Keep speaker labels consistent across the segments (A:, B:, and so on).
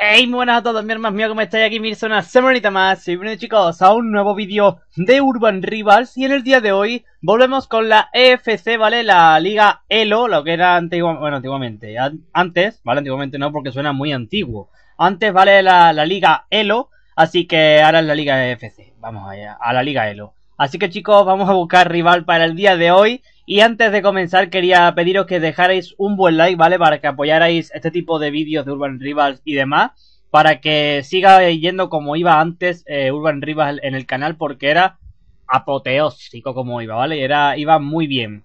A: Hey, buenas a todos, mi hermano mío, ¿cómo estáis? Aquí mi una semanita más. Y bienvenidos chicos, a un nuevo vídeo de Urban Rivals. Y en el día de hoy volvemos con la EFC, ¿vale? La Liga Elo, lo que era antiguamente, bueno, antiguamente, antes, ¿vale? Antiguamente no, porque suena muy antiguo. Antes, ¿vale? La, la Liga Elo, así que ahora es la Liga EFC. Vamos allá, a la Liga Elo. Así que chicos, vamos a buscar rival para el día de hoy. Y antes de comenzar quería pediros que dejarais un buen like, ¿vale? Para que apoyarais este tipo de vídeos de Urban Rivals y demás. Para que siga yendo como iba antes eh, Urban Rivals en el canal porque era apoteósico como iba, ¿vale? Era, iba muy bien.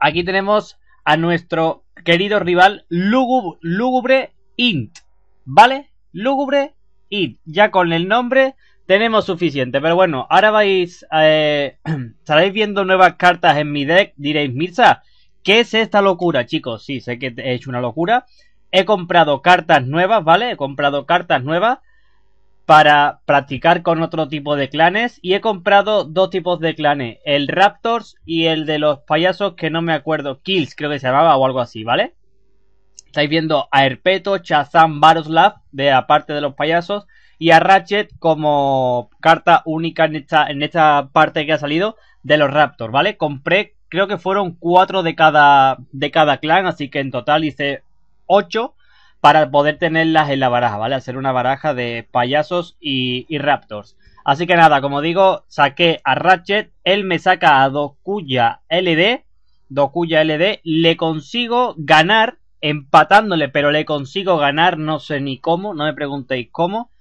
A: Aquí tenemos a nuestro querido rival Lugubre Lúgubre Int, ¿vale? Lúgubre Int, ya con el nombre tenemos suficiente, pero bueno, ahora vais, eh, estaréis viendo nuevas cartas en mi deck, diréis, Mirza, ¿qué es esta locura, chicos? Sí, sé que he hecho una locura, he comprado cartas nuevas, ¿vale? He comprado cartas nuevas para practicar con otro tipo de clanes y he comprado dos tipos de clanes, el Raptors y el de los payasos que no me acuerdo, Kills creo que se llamaba o algo así, ¿vale? Estáis viendo a Herpeto, Chazán, Baroslav, de aparte de los payasos, y a Ratchet como carta única en esta, en esta parte que ha salido de los Raptors, ¿vale? Compré, creo que fueron cuatro de cada, de cada clan, así que en total hice ocho para poder tenerlas en la baraja, ¿vale? Hacer una baraja de payasos y, Raptors. Así que nada, como digo, saqué a Ratchet, él me saca a Dokuya LD, Dokuya LD, le consigo ganar empatándole, pero le consigo ganar, no sé ni cómo, no me preguntéis cómo.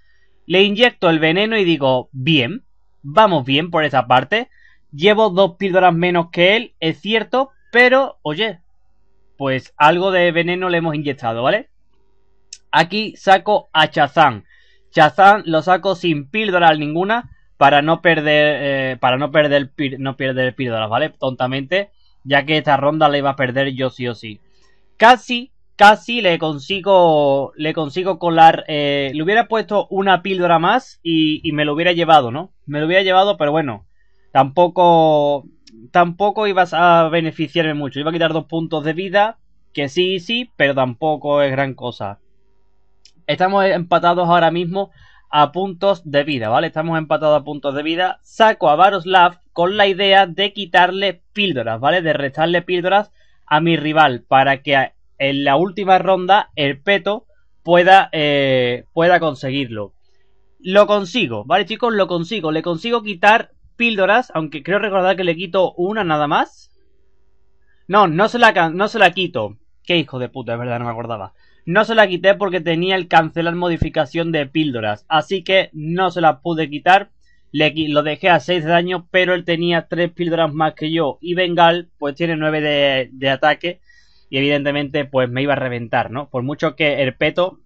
A: Le inyecto el veneno y digo, bien, vamos bien por esa parte. Llevo dos píldoras menos que él, es cierto, pero, oye, pues algo de veneno le hemos inyectado, ¿vale? Aquí saco a Chazán. Chazán lo saco sin píldoras ninguna para no perder, eh, para no perder, no perder píldoras, ¿vale? Tontamente, ya que esta ronda la iba a perder yo sí o sí. Casi casi le consigo, le consigo colar, eh, le hubiera puesto una píldora más y, me lo hubiera llevado, ¿no? Me lo hubiera llevado, pero bueno, tampoco, tampoco ibas a beneficiarme mucho. Iba a quitar dos puntos de vida, que sí, sí, pero tampoco es gran cosa. Estamos empatados ahora mismo a puntos de vida, ¿vale? Estamos empatados a puntos de vida. Saco a Varoslav con la idea de quitarle píldoras, ¿vale? De restarle píldoras a mi rival para que en la última ronda el peto pueda, eh, pueda conseguirlo. Lo consigo, ¿vale chicos? Lo consigo. Le consigo quitar píldoras, aunque creo recordar que le quito una nada más. No, no se la, no se la quito. Qué hijo de puta, es verdad, no me acordaba. No se la quité porque tenía el cancelar modificación de píldoras. Así que no se la pude quitar. Le, lo dejé a 6 de daño, pero él tenía 3 píldoras más que yo. Y Bengal, pues tiene 9 de, de ataque y evidentemente pues me iba a reventar, ¿no? Por mucho que el peto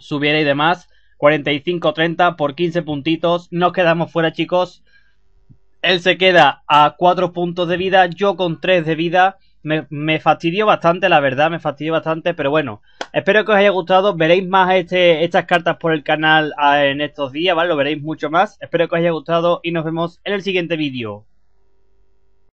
A: subiera y demás, 45-30 por 15 puntitos, nos quedamos fuera chicos. Él se queda a 4 puntos de vida, yo con 3 de vida. Me, me, fastidió bastante, la verdad, me fastidió bastante, pero bueno, espero que os haya gustado, veréis más este, estas cartas por el canal ah, en estos días, ¿vale? Lo veréis mucho más, espero que os haya gustado y nos vemos en el siguiente vídeo.